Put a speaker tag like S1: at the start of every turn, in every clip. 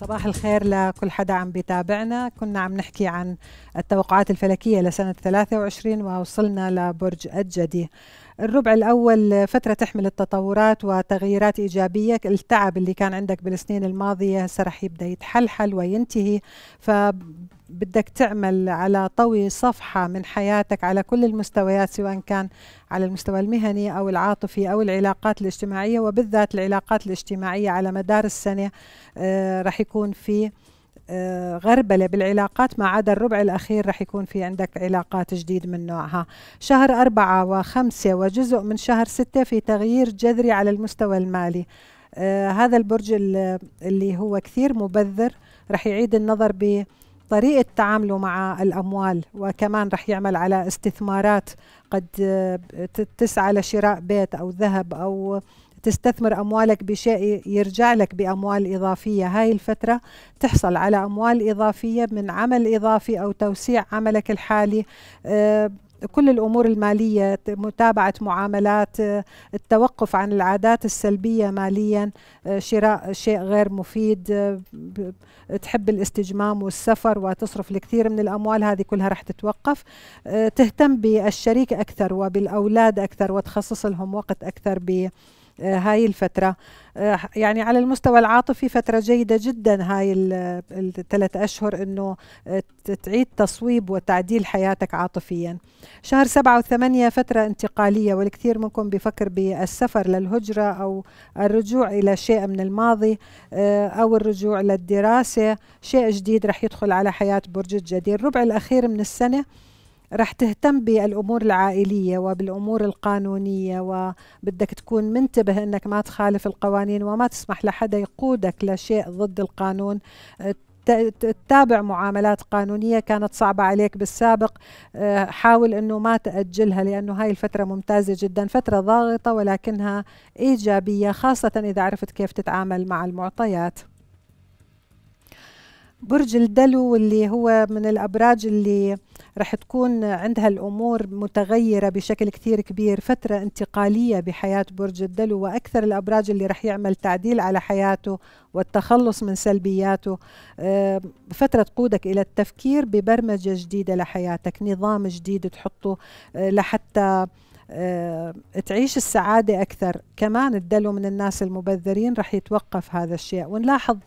S1: صباح الخير لكل حدا عم بيتابعنا كنا عم نحكي عن التوقعات الفلكية لسنة 23 ووصلنا لبرج الجدي الربع الأول فترة تحمل التطورات وتغييرات إيجابية التعب اللي كان عندك بالسنين الماضية هسه راح يبدأ يتحلحل وينتهي ف بدك تعمل على طوي صفحة من حياتك على كل المستويات سواء كان على المستوى المهني أو العاطفي أو العلاقات الاجتماعية وبالذات العلاقات الاجتماعية على مدار السنة آه، رح يكون في آه، غربلة بالعلاقات ما عدا الربع الأخير رح يكون في عندك علاقات جديد من نوعها شهر أربعة وخمسة وجزء من شهر ستة في تغيير جذري على المستوى المالي آه، هذا البرج اللي هو كثير مبذر رح يعيد النظر ب طريقة تعامله مع الأموال وكمان رح يعمل على استثمارات قد آه، تسعى لشراء بيت أو ذهب أو تستثمر أموالك بشيء يرجع لك بأموال إضافية هاي الفترة تحصل على أموال إضافية من عمل إضافي أو توسيع عملك الحالي آه، كل الامور الماليه متابعه معاملات آه، التوقف عن العادات السلبيه ماليا آه، شراء شيء غير مفيد تحب الاستجمام والسفر وتصرف الكثير من الاموال هذه كلها رح تتوقف تهتم بالشريك اكثر وبالاولاد اكثر وتخصص لهم وقت اكثر ب آه، هاي الفترة آه، يعني على المستوى العاطفي فترة جيدة جدا هاي الثلاث أشهر أنه آه، تعيد تصويب وتعديل حياتك عاطفيا شهر سبعة وثمانية فترة انتقالية والكثير منكم بفكر بالسفر للهجرة أو الرجوع إلى شيء من الماضي أو الرجوع للدراسة شيء جديد رح يدخل على حياة برج الجدير الربع الأخير من السنة رح تهتم بالامور العائليه وبالامور القانونيه وبدك تكون منتبه انك ما تخالف القوانين وما تسمح لحدا يقودك لشيء ضد القانون تتابع معاملات قانونية كانت صعبة عليك بالسابق آه، حاول أنه ما تأجلها لأنه هاي الفترة ممتازة جدا فترة ضاغطة ولكنها إيجابية خاصة إذا عرفت كيف تتعامل مع المعطيات برج الدلو اللي هو من الأبراج اللي رح تكون عندها الأمور متغيرة بشكل كثير كبير فترة انتقالية بحياة برج الدلو وأكثر الأبراج اللي رح يعمل تعديل على حياته والتخلص من سلبياته آه، فترة تقودك إلى التفكير ببرمجة جديدة لحياتك نظام جديد تحطه آه، لحتى آه، تعيش السعادة أكثر كمان الدلو من الناس المبذرين رح يتوقف هذا الشيء ونلاحظ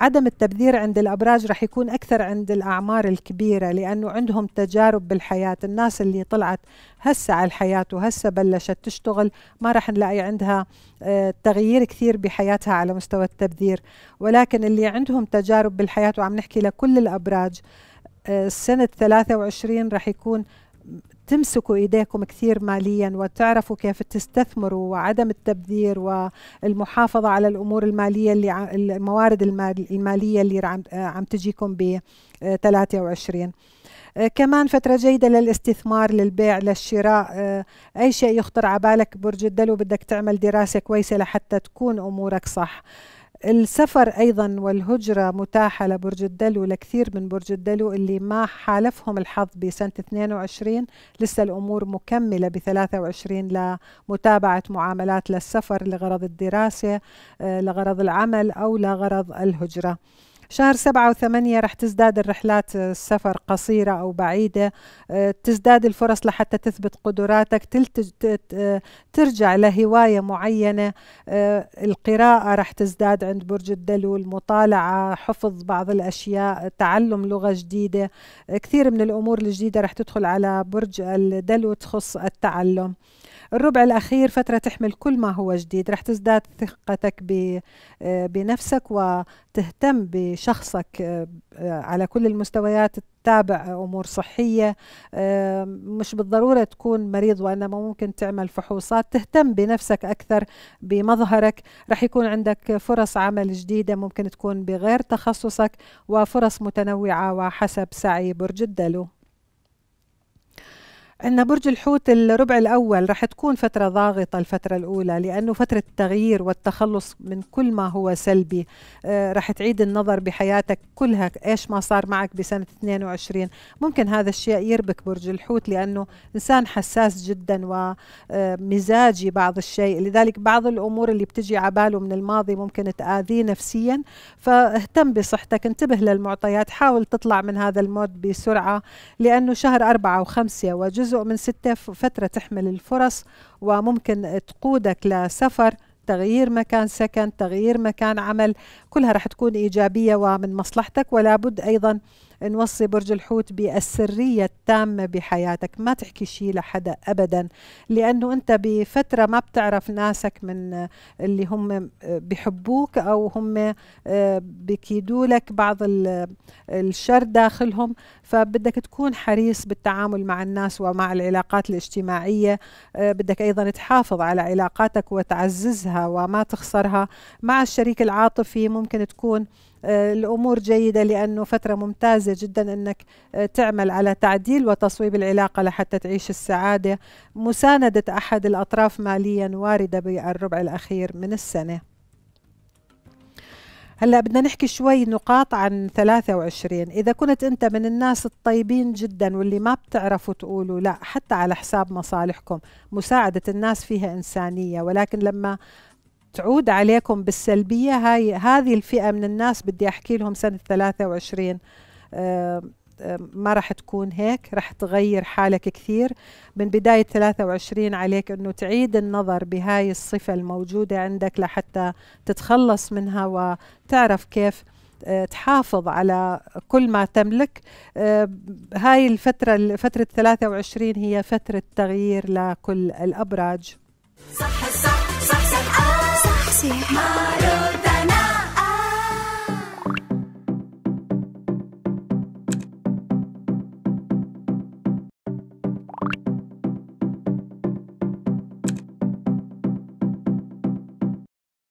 S1: عدم التبذير عند الابراج رح يكون اكثر عند الاعمار الكبيره لانه عندهم تجارب بالحياه الناس اللي طلعت هسه على الحياه وهسه بلشت تشتغل ما رح نلاقي عندها آه، تغيير كثير بحياتها على مستوى التبذير ولكن اللي عندهم تجارب بالحياه وعم نحكي لكل الابراج آه، السنة 23 رح يكون تمسكوا ايديكم كثير ماليا وتعرفوا كيف تستثمروا وعدم التبذير والمحافظه على الامور الماليه اللي الموارد الماليه اللي عم تجيكم ب 23 آه، كمان فترة جيدة للاستثمار للبيع للشراء آه، أي شيء يخطر على بالك برج الدلو بدك تعمل دراسة كويسة لحتى تكون أمورك صح السفر ايضا والهجره متاحه لبرج الدلو لكثير من برج الدلو اللي ما حالفهم الحظ بسنه 22 لسه الامور مكمله ب 23 لمتابعه معاملات للسفر لغرض الدراسه آه، لغرض العمل او لغرض الهجره. شهر سبعة وثمانية رح تزداد الرحلات آه، السفر قصيرة أو بعيدة آه، تزداد الفرص لحتى تثبت قدراتك تلتج آه، ترجع لهواية معينة القراءة رح تزداد عند برج الدلو المطالعة حفظ بعض الأشياء تعلم لغة جديدة كثير من الأمور الجديدة رح تدخل على برج الدلو تخص التعلم الربع الأخير فترة تحمل كل ما هو جديد رح تزداد ثقتك بنفسك و تهتم بشخصك آه، آه، على كل المستويات تتابع امور صحيه آه، مش بالضروره تكون مريض وانما ممكن تعمل فحوصات تهتم بنفسك اكثر بمظهرك رح يكون عندك فرص عمل جديده ممكن تكون بغير تخصصك وفرص متنوعه وحسب سعي برج الدلو أن برج الحوت الربع الأول رح تكون فترة ضاغطة الفترة الأولى لأنه فترة التغيير والتخلص من كل ما هو سلبي آه رح تعيد النظر بحياتك كلها إيش ما صار معك بسنة 22 ممكن هذا الشيء يربك برج الحوت لأنه إنسان حساس جدا ومزاجي آه، بعض الشيء لذلك بعض الأمور اللي بتجي باله من الماضي ممكن تآذيه نفسيا فاهتم بصحتك انتبه للمعطيات حاول تطلع من هذا المود بسرعة لأنه شهر أربعة وخمسة وجزء جزء من ستة فترة تحمل الفرص وممكن تقودك لسفر تغيير مكان سكن تغيير مكان عمل كلها رح تكون إيجابية ومن مصلحتك ولا بد أيضا نوصي برج الحوت بالسرية التامة بحياتك ما تحكي شيء لحدا أبدا لأنه أنت بفترة ما بتعرف ناسك من اللي هم بحبوك أو هم آه، بكيدوا لك بعض الشر داخلهم فبدك تكون حريص بالتعامل مع الناس ومع العلاقات الاجتماعية آه، بدك أيضا تحافظ على علاقاتك وتعززها وما تخسرها مع الشريك العاطفي ممكن تكون آه، الأمور جيدة لأنه فترة ممتازة جدا أنك آه، تعمل على تعديل وتصويب العلاقة لحتى تعيش السعادة مساندة أحد الأطراف ماليا واردة بالربع الأخير من السنة هلا بدنا نحكي شوي نقاط عن 23 اذا كنت انت من الناس الطيبين جدا واللي ما بتعرفوا تقولوا لا حتى على حساب مصالحكم مساعده الناس فيها انسانيه ولكن لما تعود عليكم بالسلبية هاي هذه الفئة من الناس بدي أحكي لهم سنة 23 آه، آه، ما راح تكون هيك راح تغير حالك كثير من بداية 23 عليك أنه تعيد النظر بهاي الصفة الموجودة عندك لحتى تتخلص منها وتعرف كيف آه، تحافظ على كل ما تملك هاي الفترة فترة 23 هي فترة تغيير لكل الأبراج صح My Mario.